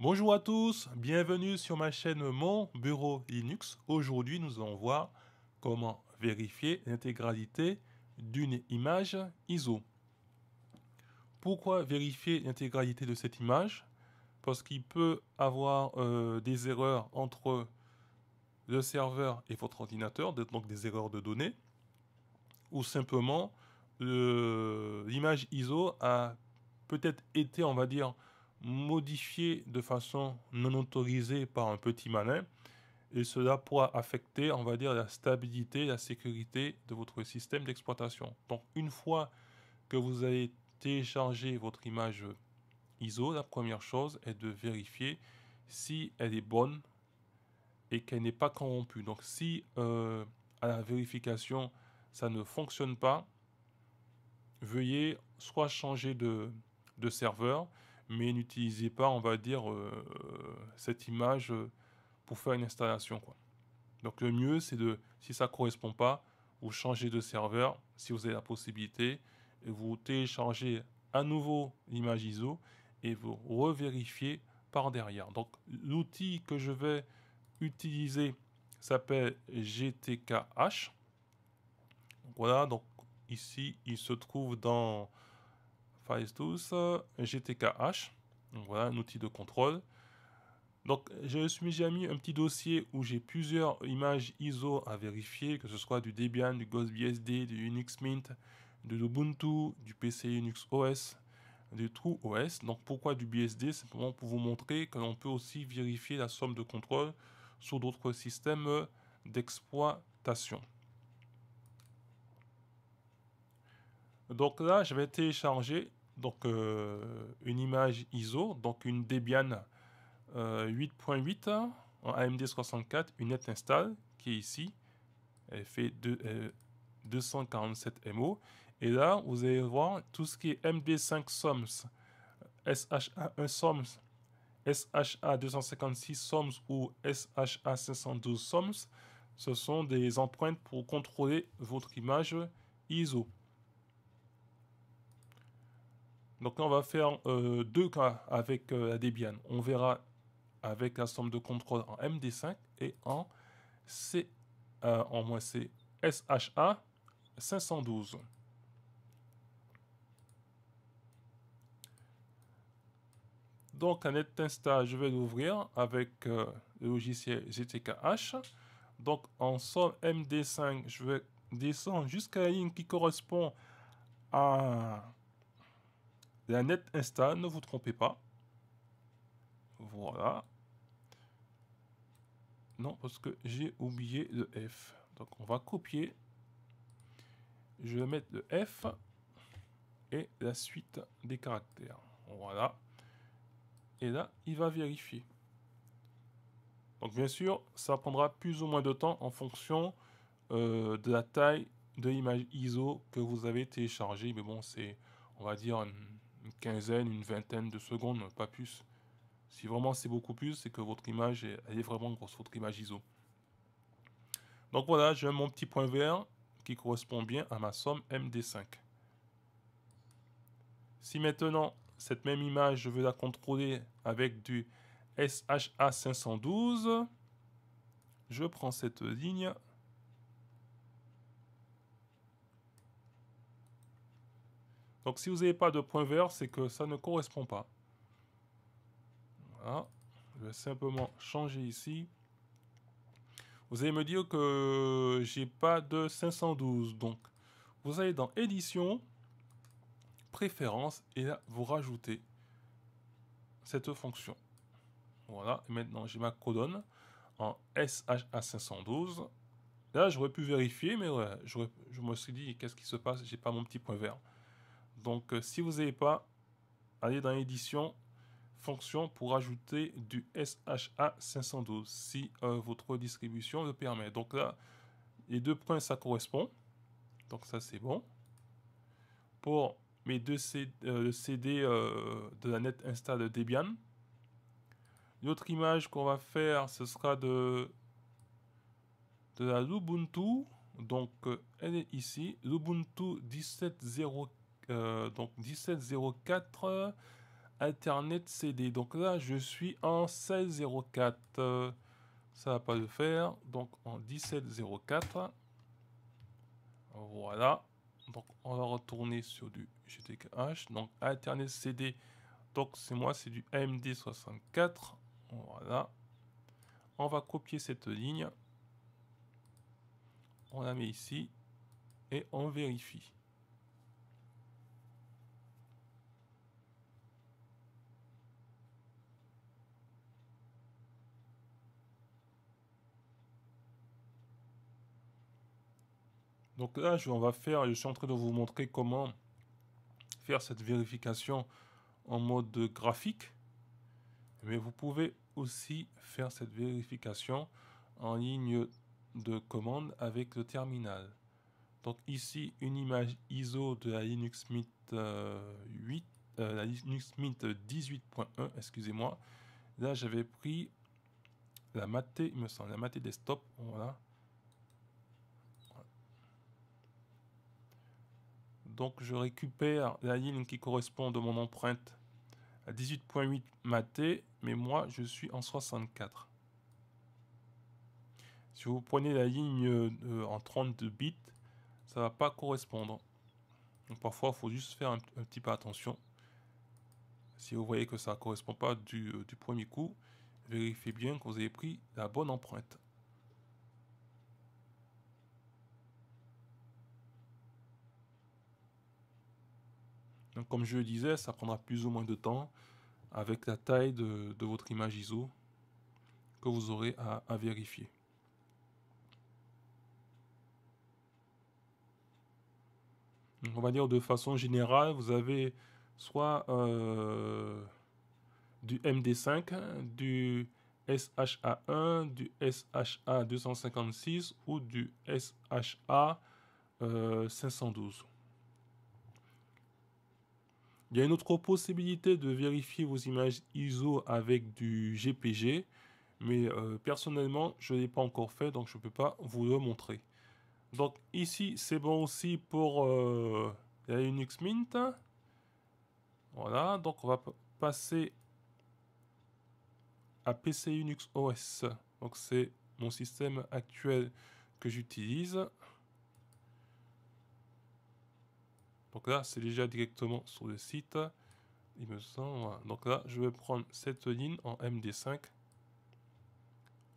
Bonjour à tous, bienvenue sur ma chaîne Mon Bureau Linux. Aujourd'hui, nous allons voir comment vérifier l'intégralité d'une image ISO. Pourquoi vérifier l'intégralité de cette image Parce qu'il peut avoir euh, des erreurs entre le serveur et votre ordinateur, donc des erreurs de données, ou simplement l'image ISO a peut-être été, on va dire, modifié de façon non autorisée par un petit malin, et cela pourra affecter, on va dire, la stabilité, la sécurité de votre système d'exploitation. Donc une fois que vous avez téléchargé votre image ISO, la première chose est de vérifier si elle est bonne et qu'elle n'est pas corrompue. Donc si euh, à la vérification ça ne fonctionne pas, veuillez soit changer de serveur, mais n'utilisez pas, on va dire, euh, cette image euh, pour faire une installation. Quoi. Donc le mieux, c'est de, si ça ne correspond pas, vous changez de serveur, si vous avez la possibilité, et vous téléchargez à nouveau l'image ISO et vous revérifiez par derrière. Donc l'outil que je vais utiliser s'appelle GTKH. Voilà, donc ici, il se trouve dans GTKH. voilà, un outil de contrôle. Donc, je me suis déjà mis un petit dossier où j'ai plusieurs images ISO à vérifier, que ce soit du Debian, du GhostBSD, du Unix Mint, de l'Ubuntu, du PC Unix OS, du TrueOS. Donc, pourquoi du BSD Simplement pour vous montrer que l'on peut aussi vérifier la somme de contrôle sur d'autres systèmes d'exploitation. Donc là, je vais télécharger donc euh, une image ISO, donc une Debian 8.8 euh, en AMD64, une net install qui est ici, elle fait 247 euh, MO. Et là, vous allez voir tout ce qui est MD5 SOMS, SHA1 SOMS, SHA256 SOMS ou SHA512 SOMS, ce sont des empreintes pour contrôler votre image ISO. Donc on va faire euh, deux cas avec la euh, Debian. On verra avec la somme de contrôle en MD5 et en C, euh, en moins C, SHA 512. Donc un install, je vais l'ouvrir avec le logiciel GTKH. Donc en somme MD5, je vais descendre jusqu'à la ligne qui correspond à la net Insta, ne vous trompez pas. Voilà. Non, parce que j'ai oublié le F. Donc on va copier. Je vais mettre le F et la suite des caractères. Voilà. Et là, il va vérifier. Donc bien sûr, ça prendra plus ou moins de temps en fonction euh, de la taille de l'image ISO que vous avez téléchargée. Mais bon, c'est, on va dire, quinzaine, une vingtaine de secondes, pas plus. Si vraiment c'est beaucoup plus, c'est que votre image est, est vraiment grosse, votre image ISO. Donc voilà, j'ai mon petit point vert qui correspond bien à ma somme MD5. Si maintenant, cette même image, je veux la contrôler avec du SHA512, je prends cette ligne Donc si vous n'avez pas de point vert, c'est que ça ne correspond pas. Voilà. Je vais simplement changer ici. Vous allez me dire que j'ai pas de 512. Donc, vous allez dans édition, préférences, et là, vous rajoutez cette fonction. Voilà. Et maintenant, j'ai ma codonne en SHA 512. Là, j'aurais pu vérifier, mais je me suis dit, qu'est-ce qui se passe J'ai pas mon petit point vert. Donc euh, si vous n'avez pas, allez dans édition, fonction pour ajouter du SHA 512 si euh, votre distribution le permet. Donc là, les deux points ça correspond. Donc ça c'est bon. Pour mes deux CD, euh, de la net install Debian. L'autre image qu'on va faire, ce sera de, la Ubuntu. Donc elle est ici, l'Ubuntu 17.04 euh, donc 1704 Internet CD. Donc là, je suis en 1604. Ça ça va pas le faire. Donc en 1704. Voilà. Donc on va retourner sur du GTKH. Donc Internet CD. Donc c'est moi, c'est du md 64 Voilà. On va copier cette ligne. On la met ici. Et on vérifie. Donc là, je, on va faire, je suis en train de vous montrer comment faire cette vérification en mode graphique. Mais vous pouvez aussi faire cette vérification en ligne de commande avec le terminal. Donc ici, une image ISO de la Linux Mint, 8, euh, euh, la Linux Mint 18.1, excusez-moi. Là, j'avais pris la Maté, il me semble, la Maté Desktop, voilà. donc je récupère la ligne qui correspond de mon empreinte à 18.8 maté, mais moi je suis en 64. Si vous prenez la ligne euh, en 32 bits, ça va pas correspondre. Donc parfois, il faut juste faire un, petit peu attention. Si vous voyez que ça ne correspond pas du, euh, du premier coup, vérifiez bien que vous avez pris la bonne empreinte. comme je le disais, ça prendra plus ou moins de temps avec la taille de, votre image ISO que vous aurez à, vérifier. on va dire de façon générale, vous avez soit euh, du MD5, du SHA1, du SHA256 ou du SHA 512. Euh, il y a une autre possibilité de vérifier vos images ISO avec du GPG, mais euh, personnellement, je ne l'ai pas encore fait, donc je ne peux pas vous le montrer. Donc ici, c'est bon aussi pour euh, la Unix Mint. Voilà, donc on va passer à PC Unix OS. Donc c'est mon système actuel que j'utilise. Donc là, c'est déjà directement sur le site. Il me semble. Donc là, je vais prendre cette ligne en MD5.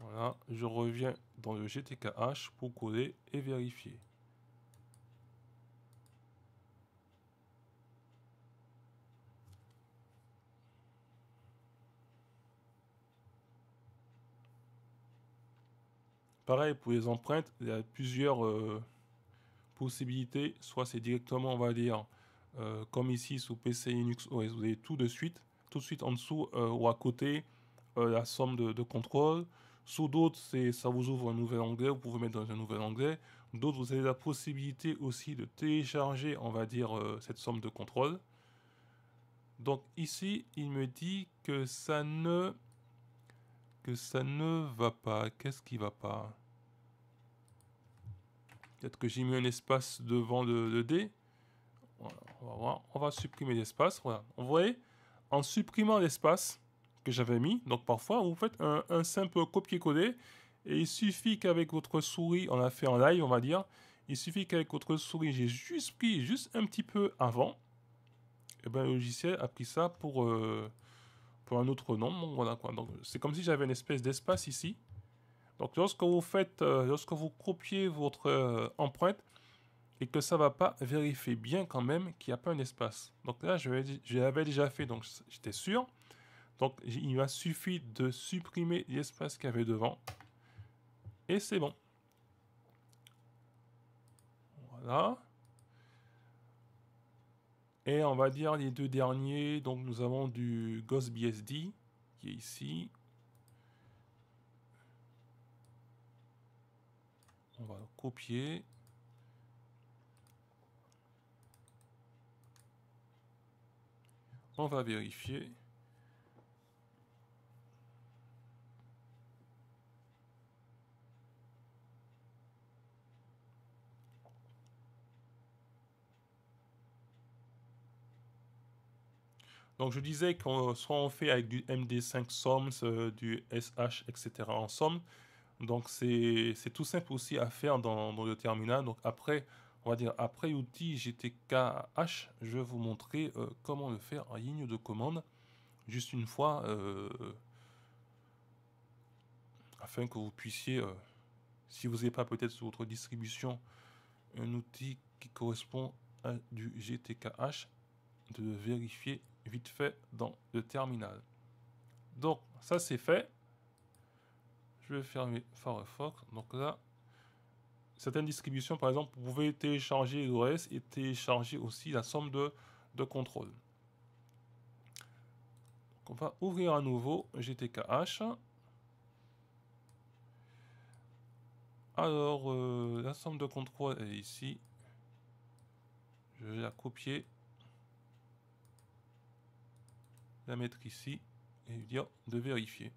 Voilà, je reviens dans le GTKH pour coller et vérifier. Pareil pour les empreintes, il y a plusieurs euh, possibilité, soit c'est directement, on va dire, euh, comme ici sous PC Linux OS, vous avez tout de suite, tout de suite en dessous euh, ou à côté euh, la somme de, contrôle. Sous d'autres, ça vous ouvre un nouvel onglet, vous pouvez mettre dans un nouvel onglet. D'autres, vous avez la possibilité aussi de télécharger, on va dire, cette somme de contrôle. Donc ici, il me dit que ça ne, que ça ne va pas. Qu'est-ce qui va pas Peut-être que j'ai mis un espace devant le, D. dé. on, va voir. on va supprimer l'espace. Voilà. Vous voyez, en supprimant l'espace que j'avais mis, donc parfois vous faites un, simple copier-coller et il suffit qu'avec votre souris, on l'a fait en live, on va dire, il suffit qu'avec votre souris, j'ai juste pris juste un petit peu avant, et eh ben le logiciel a pris ça pour, euh, pour un autre nom. Donc c'est comme si j'avais une espèce d'espace ici. Donc lorsque vous faites, euh, lorsque vous copiez votre euh, empreinte et que ça ne va pas, vérifier bien quand même qu'il n'y a pas un espace. Donc là, je, je l'avais déjà fait, donc j'étais sûr. Donc il m'a suffi de supprimer l'espace qu'il y avait devant. Et c'est bon. Voilà. Et on va dire les deux derniers. Donc nous avons du GhostBSD qui est ici On va copier. On va vérifier. Donc je disais qu'on soit on fait avec du MD5 SOMS, euh, du SH, etc. en somme, donc c'est tout simple aussi à faire dans, le terminal. Donc après, on va dire après outil GTKH, je vais vous montrer euh, comment le faire en ligne de commande. Juste une fois, euh, afin que vous puissiez, euh, si vous n'avez pas peut-être sur votre distribution un outil qui correspond à du GTKH, de vérifier vite fait dans le terminal. Donc ça c'est fait. Je vais fermer Firefox. Donc là, certaines distributions, par exemple, vous pouvez télécharger l'OS et télécharger aussi la somme de, de contrôle. on va ouvrir à nouveau GTKH. Alors, euh, la somme de contrôle est ici. Je vais la copier. La mettre ici et lui dire de vérifier.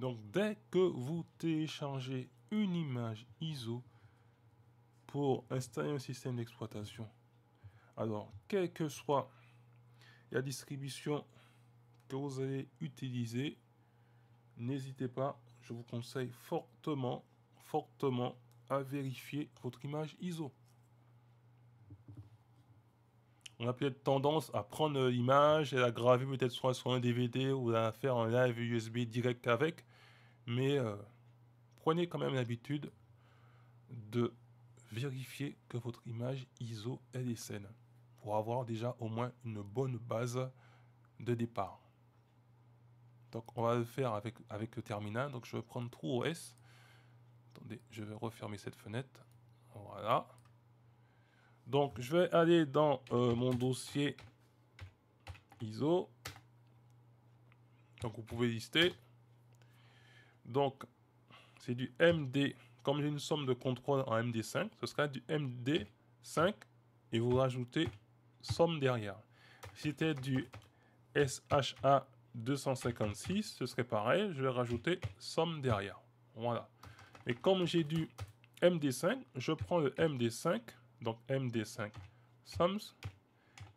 Donc dès que vous téléchargez une image ISO pour installer un système d'exploitation, alors quelle que soit la distribution que vous allez utiliser, n'hésitez pas, je vous conseille fortement, fortement à vérifier votre image ISO. On a peut-être tendance à prendre l'image et la graver peut-être soit sur un DVD ou à faire un live USB direct avec. Mais euh, prenez quand même l'habitude de vérifier que votre image ISO elle est saine pour avoir déjà au moins une bonne base de départ. Donc on va le faire avec, le terminal. Donc je vais prendre TrueOS. Attendez, je vais refermer cette fenêtre. Voilà. Donc je vais aller dans euh, mon dossier ISO. Donc vous pouvez lister. Donc, c'est du MD. Comme j'ai une somme de contrôle en MD5, ce sera du MD5 et vous rajoutez somme derrière. Si c'était du SHA 256, ce serait pareil, je vais rajouter somme derrière. Voilà. Et comme j'ai du MD5, je prends le MD5, donc MD5 sums,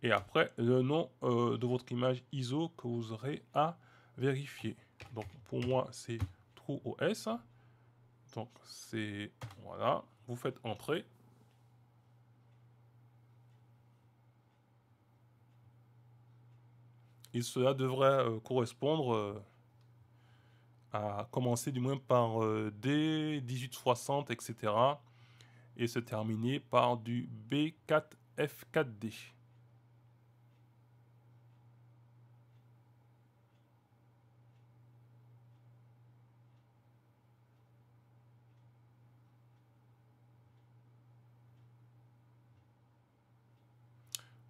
et après le nom euh, de votre image ISO que vous aurez à vérifier. Donc pour moi, c'est OS. Donc c'est voilà, vous faites entrer. Et cela devrait euh, correspondre euh, à commencer du moins par euh, D 1860 etc. et se terminer par du B4F4D.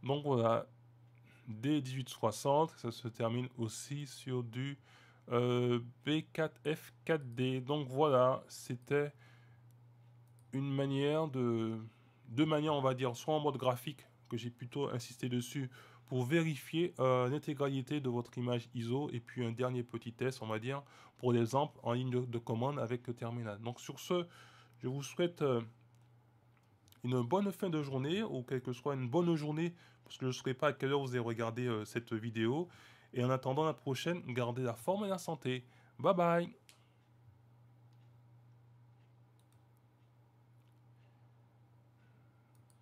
Donc voilà, d 1860, ça se termine aussi sur du euh, B4F4D. Donc voilà, c'était une manière de... Deux manières, on va dire, soit en mode graphique, que j'ai plutôt insisté dessus, pour vérifier euh, l'intégralité de votre image ISO, et puis un dernier petit test, on va dire, pour l'exemple en ligne de, commande avec le terminal. Donc sur ce, je vous souhaite... Euh, une bonne fin de journée ou quelle que soit une bonne journée parce que je ne saurais pas à quelle heure vous avez regardé euh, cette vidéo. Et en attendant la prochaine, gardez la forme et la santé. Bye bye